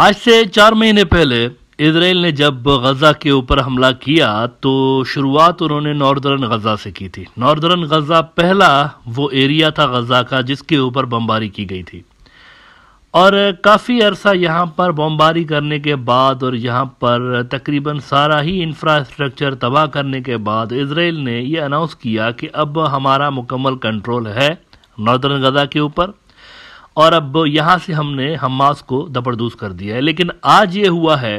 आज से चार महीने पहले इसराइल ने जब गजा के ऊपर हमला किया तो शुरुआत उन्होंने नॉर्दर्न गजा से की थी नॉर्दर्न गजा पहला वो एरिया था गजा का जिसके ऊपर बमबारी की गई थी और काफ़ी अरसा यहाँ पर बमबारी करने के बाद और यहाँ पर तकरीबन सारा ही इंफ्रास्ट्रक्चर तबाह करने के बाद इसराइल ने यह अनाउंस किया कि अब हमारा मुकम्मल कंट्रोल है नॉर्दर्न गजा के ऊपर और अब यहाँ से हमने हमास को दबरदूस कर दिया है लेकिन आज ये हुआ है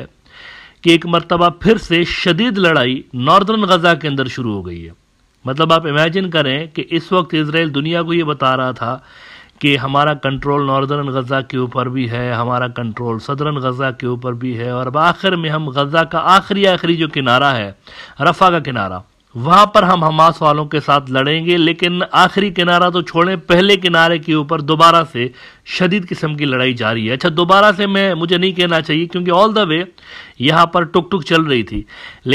कि एक मरतबा फिर से शदीद लड़ाई नॉर्दर्न गजा के अंदर शुरू हो गई है मतलब आप इमेजिन करें कि इस वक्त इसराइल दुनिया को ये बता रहा था कि हमारा कंट्रोल नॉर्दर्न गज़ा के ऊपर भी है हमारा कंट्रोल सदरन गज़ा के ऊपर भी है और अब आखिर में हम गज़ा का आखिरी आखिरी जो किनारा है रफ़ा का किनारा वहां पर हम हमास वालों के साथ लड़ेंगे लेकिन आखिरी किनारा तो छोड़ें पहले किनारे के ऊपर दोबारा से शदीद किस्म की लड़ाई जारी है अच्छा दोबारा से मैं मुझे नहीं कहना चाहिए क्योंकि ऑल द वे यहाँ पर टुक टुक चल रही थी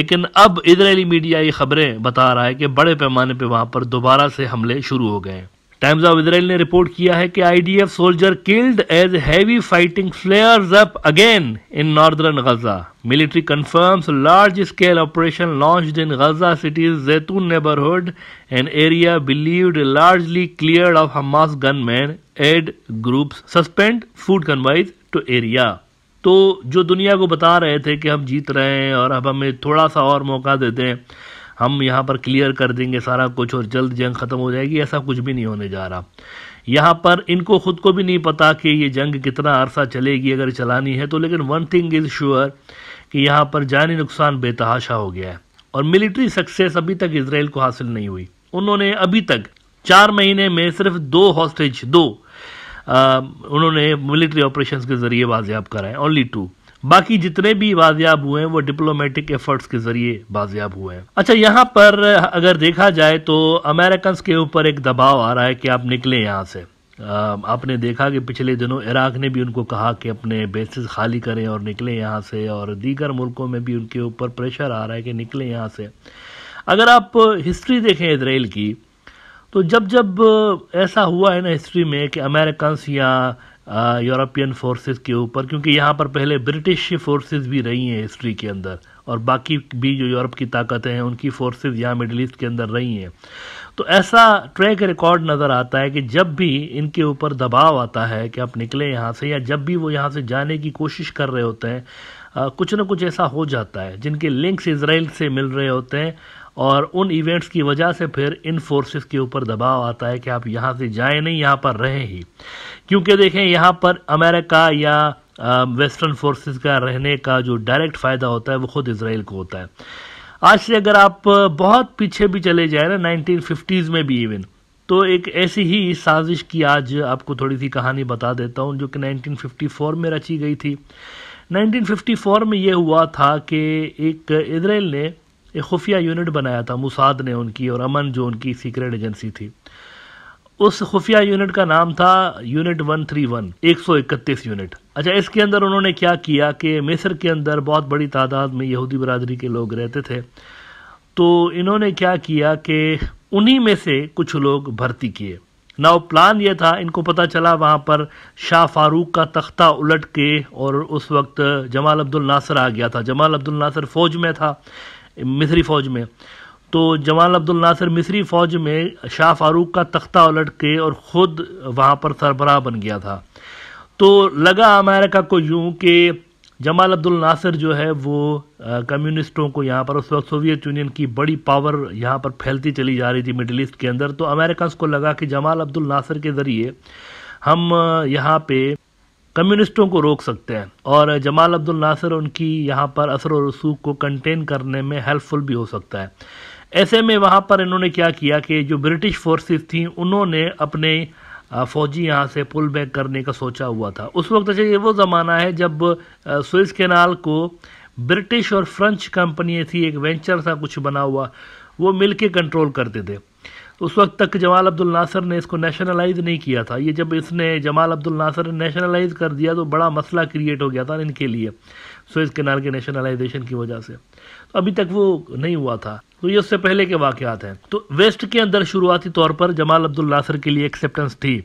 लेकिन अब इसराइली मीडिया ये खबरें बता रहा है कि बड़े पैमाने पर वहां पर दोबारा से हमले शुरू हो गए हैं टाइम्स ऑफ इसराइल ने रिपोर्ट किया है कि IDF soldier killed as heavy fighting flares up again in northern Gaza military confirms large scale operation launch in Gaza cities Zeitoun neighbourhood an area believed largely clear of Hamas gunman aid group suspend food convoys to area तो जो दुनिया को बता रहे थे कि हम जीत रहे हैं और अब हमें थोड़ा सा और मौका देते हैं हम यहाँ पर क्लियर कर देंगे सारा कुछ और जल्द जंग ख़त्म हो जाएगी ऐसा कुछ भी नहीं होने जा रहा यहाँ पर इनको खुद को भी नहीं पता कि ये जंग कितना अरसा चलेगी अगर चलानी है तो लेकिन वन थिंग इज़ श्योर कि यहाँ पर जानी नुकसान बेतहाशा हो गया है और मिलिट्री सक्सेस अभी तक इसराइल को हासिल नहीं हुई उन्होंने अभी तक चार महीने में सिर्फ दो हॉस्टेज दो आ, उन्होंने मिलिट्री ऑपरेशंस के ज़रिए बाजियाब कराए ओनली टू बाकी जितने भी बाजियाब हुए हैं वो डिप्लोमेटिक एफर्ट्स के जरिए बाजियाब हुए हैं अच्छा यहाँ पर अगर देखा जाए तो अमेरिकन के ऊपर एक दबाव आ रहा है कि आप निकलें यहाँ से आपने देखा कि पिछले दिनों इराक ने भी उनको कहा कि अपने बेसिस खाली करें और निकलें यहाँ से और दीगर मुल्कों में भी उनके ऊपर प्रेशर आ रहा है कि निकलें यहाँ से अगर आप हिस्ट्री देखें इसराइल की तो जब जब ऐसा हुआ है ना हिस्ट्री में कि अमेरिकन या यूरोपियन फोर्सेस के ऊपर क्योंकि यहाँ पर पहले ब्रिटिश फोर्सेस भी रही हैं हिस्ट्री के अंदर और बाकी भी जो यूरोप की ताकतें हैं उनकी फोर्सेस यहाँ मिडल ईस्ट के अंदर रही हैं तो ऐसा ट्रैक रिकॉर्ड नज़र आता है कि जब भी इनके ऊपर दबाव आता है कि आप निकलें यहाँ से या जब भी वो यहाँ से जाने की कोशिश कर रहे होते हैं कुछ ना कुछ ऐसा हो जाता है जिनके लिंक्स इसराइल से मिल रहे होते हैं और उन इवेंट्स की वजह से फिर इन फोर्सेस के ऊपर दबाव आता है कि आप यहाँ से जाएं नहीं यहाँ पर रहें ही क्योंकि देखें यहाँ पर अमेरिका या वेस्टर्न फोर्सेस का रहने का जो डायरेक्ट फ़ायदा होता है वो ख़ुद इसराइल को होता है आज से अगर आप बहुत पीछे भी चले जाए ना नाइनटीन में भी इवन तो एक ऐसी ही साजिश की आज आपको थोड़ी सी कहानी बता देता हूँ जो कि 1954 में रची गई थी 1954 में ये हुआ था कि एक इसराइल ने एक खुफिया यूनिट बनाया था मुसाद ने उनकी और अमन जो उनकी सीक्रेट एजेंसी थी उस खुफिया यूनिट का नाम था यूनिट 131 131 यूनिट अच्छा इसके अंदर उन्होंने क्या किया कि मिस्र के अंदर बहुत बड़ी तादाद में यहूदी बरदरी के लोग रहते थे तो इन्होंने क्या किया कि उन्हीं में से कुछ लोग भर्ती किए नाउ प्लान ये था इनको पता चला वहाँ पर शाह फारूक का तख्ता उलट के और उस वक्त जमाल अब्दुल नासर आ गया था जमाल अब्दुल नासर फौज में था मिस्री फ़ौज में तो जमाल अब्दुल नासिर मिस्री फ़ौज में शाह फारूक का तख्ता उलट के और ख़ुद वहाँ पर सरबराह बन गया था तो लगा अमेरिका को यूं कि जमाल अब्दुल नासिर जो है वो कम्युनिस्टों को यहाँ पर उस वक्त सोवियत यूनियन की बड़ी पावर यहाँ पर फैलती चली जा रही थी मिडिल ईस्ट के अंदर तो अमेरिकन को लगा कि जमाल अब्दुल नासिर के ज़रिए हम यहाँ पे कम्युनिस्टों को रोक सकते हैं और जमाल अब्दुल नासिर उनकी यहाँ पर असर व रसूख को कंटेन करने में हेल्पफुल भी हो सकता है ऐसे में वहाँ पर इन्होंने क्या किया कि जो ब्रिटिश फोर्सेस थी उन्होंने अपने फ़ौजी यहाँ से पुल बैक करने का सोचा हुआ था उस वक्त अच्छा ये वो ज़माना है जब स्विस कैनाल को ब्रिटिश और फ्रेंच कंपनी थी एक वेंचर था कुछ बना हुआ वो मिल के कंट्रोल करते थे उस वक्त तक जमाल अब्दुल नासर ने इसको नेशनलाइज नहीं किया था ये जब इसने जमाल अब्दुल नासर ने नेशनलाइज कर दिया तो बड़ा मसला क्रिएट हो गया था इनके लिए सुएज किनार के नेशनलाइजेशन की वजह से तो अभी तक वो नहीं हुआ था तो ये उससे पहले के वाक़ हैं तो वेस्ट के अंदर शुरुआती तौर पर जमाल अब्दुल नासर के लिए एक्सेप्टेंस थी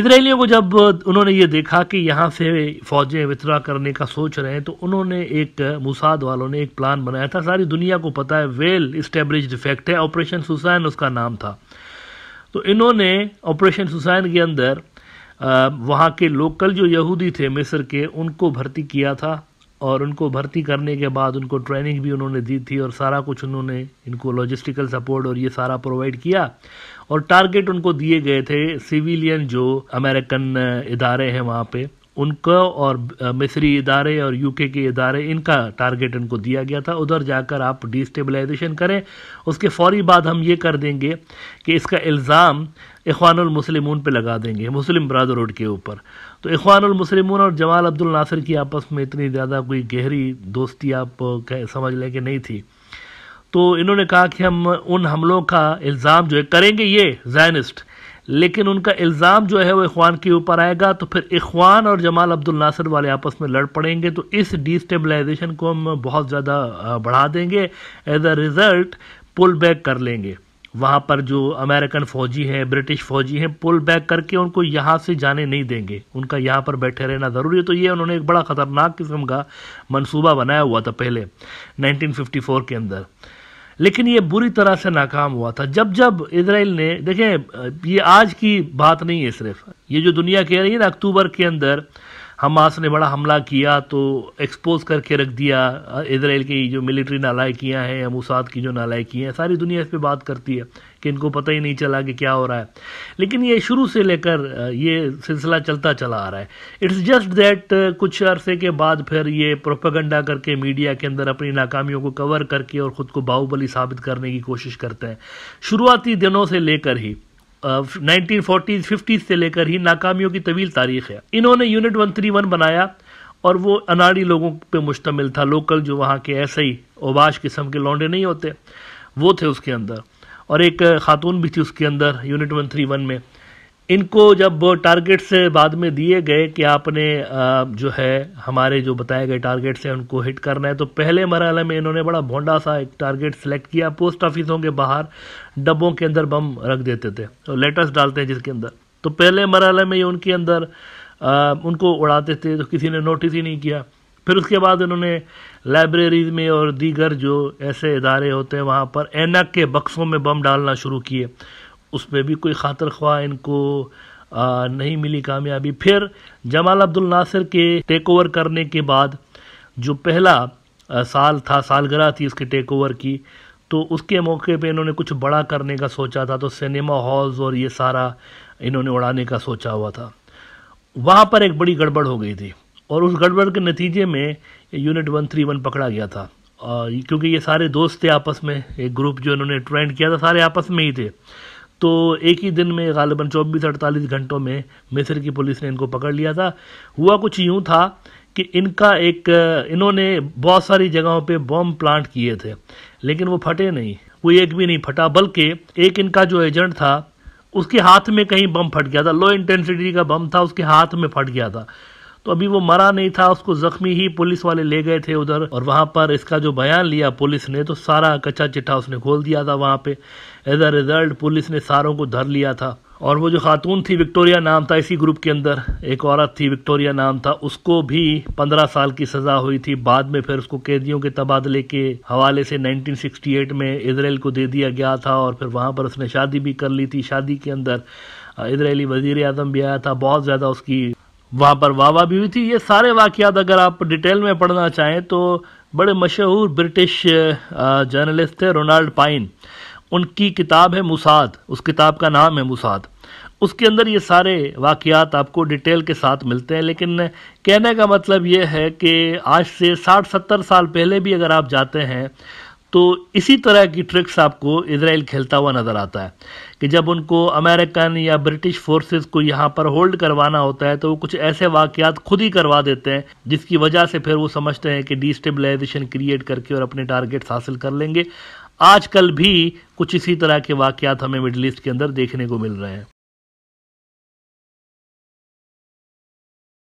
इसराइलियों को जब उन्होंने ये देखा कि यहाँ से फौजें वितरा करने का सोच रहे हैं तो उन्होंने एक मुसाद वालों ने एक प्लान बनाया था सारी दुनिया को पता है वेल इस्टेब्लिश इफेक्ट है ऑपरेशन सुसैन उसका नाम था तो इन्होंने ऑपरेशन सुसैन के अंदर वहाँ के लोकल जो यहूदी थे मिस्र के उनको भर्ती किया था और उनको भर्ती करने के बाद उनको ट्रेनिंग भी उन्होंने दी थी और सारा कुछ उन्होंने इनको लॉजिस्टिकल सपोर्ट और ये सारा प्रोवाइड किया और टारगेट उनको दिए गए थे सिविलियन जो अमेरिकन uh, इदारे हैं वहाँ पे उनको और मिस्री इदारे और यूके के इदारे इनका टारगेट इनको दिया गया था उधर जाकर आप डिस्टेबलाइजेशन करें उसके फौरी बाद हम ये कर देंगे कि इसका इल्ज़ाम इखवानमसलिमून पे लगा देंगे मुस्लिम ब्रदरहुड के ऊपर तो इखवानमसलिमून और जमाल अब्दुल नासिर की आपस में इतनी ज़्यादा कोई गहरी दोस्ती आप कह, समझ लें कि नहीं थी तो इन्होंने कहा कि हम उन हमलों का इल्ज़ाम जो है करेंगे ये जैनिस्ट लेकिन उनका इल्ज़ाम जो है वो इखवान के ऊपर आएगा तो फिर इखवान और जमाल अब्दुल नासर वाले आपस में लड़ पड़ेंगे तो इस डिस्टेबलाइजेशन को हम बहुत ज़्यादा बढ़ा देंगे as a result pull back कर लेंगे वहाँ पर जो अमेरिकन फ़ौजी हैं ब्रिटिश फ़ौजी हैं पुल बैक करके उनको यहाँ से जाने नहीं देंगे उनका यहाँ पर बैठे रहना ज़रूरी है तो ये उन्होंने एक बड़ा ख़तरनाक किस्म का मनसूबा बनाया हुआ था पहले 1954 के अंदर लेकिन ये बुरी तरह से नाकाम हुआ था जब जब इसराइल ने देखें ये आज की बात नहीं है सिर्फ ये जो दुनिया कह रही है ना अक्टूबर के अंदर हमास ने बड़ा हमला किया तो एक्सपोज करके रख दिया इसराइल की जो मिलिट्री नालायकियाँ हैं या मुसाद की जो नालायकियाँ हैं सारी दुनिया इस पर बात करती है कि इनको पता ही नहीं चला कि क्या हो रहा है लेकिन ये शुरू से लेकर ये सिलसिला चलता चला आ रहा है इट्स जस्ट दैट कुछ अरसे के बाद फिर ये प्रोपागंडा करके मीडिया के अंदर अपनी नाकामियों को कवर करके और ख़ुद को बाहुबली साबित करने की कोशिश करते हैं शुरुआती दिनों से लेकर ही नाइनटीन 50s फिफ्टीज से लेकर ही नाकामियों की तवील तारीख है इन्होंने यूनिट वन थ्री वन बनाया और वो अनाड़ी लोगों पे मुश्तमिल था लोकल जो वहाँ के ऐसे ही ओबाश किस्म के लौंडे नहीं होते वो थे उसके अंदर और एक खातून भी थी उसके अंदर यूनिट वन थ्री वन में इनको जब टारगेट्स बाद में दिए गए कि आपने जो है हमारे जो बताए गए टारगेट्स हैं उनको हिट करना है तो पहले मरहल में इन्होंने बड़ा भोंडा सा एक टारगेट सेलेक्ट किया पोस्ट ऑफिसों के बाहर डब्बों के अंदर बम रख देते थे तो लेटर्स डालते हैं जिसके अंदर तो पहले मरहले में ये उनके अंदर आ, उनको उड़ाते थे तो किसी ने नोटिस ही नहीं किया फिर उसके बाद इन्होंने लाइब्रेरीज में और दीगर जो ऐसे इदारे होते हैं वहाँ पर एनक के बक्सों में बम डालना शुरू किए उसमें भी कोई खातर ख्वाह इनको आ, नहीं मिली कामयाबी फिर जमाल अब्दुल नासिर के टेक ओवर करने के बाद जो पहला आ, साल था सालगराह थी इसके टेक ओवर की तो उसके मौके पे इन्होंने कुछ बड़ा करने का सोचा था तो सिनेमा हॉल्स और ये सारा इन्होंने उड़ाने का सोचा हुआ था वहाँ पर एक बड़ी गड़बड़ हो गई थी और उस गड़बड़ के नतीजे में यूनिट वन थ्री वन पकड़ा गया था और क्योंकि ये सारे दोस्त थे आपस में एक ग्रुप जो इन्होंने ट्रेंड किया था सारे आपस में ही थे तो एक ही दिन में गालिबा चौबीस अड़तालीस घंटों में मिस्र की पुलिस ने इनको पकड़ लिया था हुआ कुछ यूँ था कि इनका एक इन्होंने बहुत सारी जगहों पे बॉम्ब प्लांट किए थे लेकिन वो फटे नहीं वो एक भी नहीं फटा बल्कि एक इनका जो एजेंट था उसके हाथ में कहीं बम फट गया था लो इंटेंसिटी का बम था उसके हाथ में फट गया था तो अभी वो मरा नहीं था उसको जख्मी ही पुलिस वाले ले गए थे उधर और वहां पर इसका जो बयान लिया पुलिस ने तो सारा कच्चा चिट्ठा उसने खोल दिया था वहां पे एज अ रिजल्ट पुलिस ने सारों को धर लिया था और वो जो खातून थी विक्टोरिया नाम था इसी ग्रुप के अंदर एक औरत थी विक्टोरिया नाम था उसको भी पंद्रह साल की सज़ा हुई थी बाद में फिर उसको कैदियों के तबादले के हवाले से 1968 में इसराइल को दे दिया गया था और फिर वहां पर उसने शादी भी कर ली थी शादी के अंदर इसराइली वजीर आजम भी आया था बहुत ज़्यादा उसकी वहाँ पर वाह भी हुई थी ये सारे वाक़ात अगर आप डिटेल में पढ़ना चाहें तो बड़े मशहूर ब्रिटिश जर्नलिस्ट थे रोनाल्ड पाइन उनकी किताब है मुसाद उस किताब का नाम है मुसाद उसके अंदर ये सारे वाक़ात आपको डिटेल के साथ मिलते हैं लेकिन कहने का मतलब ये है कि आज से साठ सत्तर साल पहले भी अगर आप जाते हैं तो इसी तरह की ट्रिक्स आपको इसराइल खेलता हुआ नज़र आता है कि जब उनको अमेरिकन या ब्रिटिश फोर्सेस को यहाँ पर होल्ड करवाना होता है तो वो कुछ ऐसे वाकयात खुद ही करवा देते हैं जिसकी वजह से फिर वो समझते हैं कि डिस्टेबलाइजेशन क्रिएट करके और अपने टारगेट्स हासिल कर लेंगे आजकल भी कुछ इसी तरह के वाकयात हमें मिडल ईस्ट के अंदर देखने को मिल रहे हैं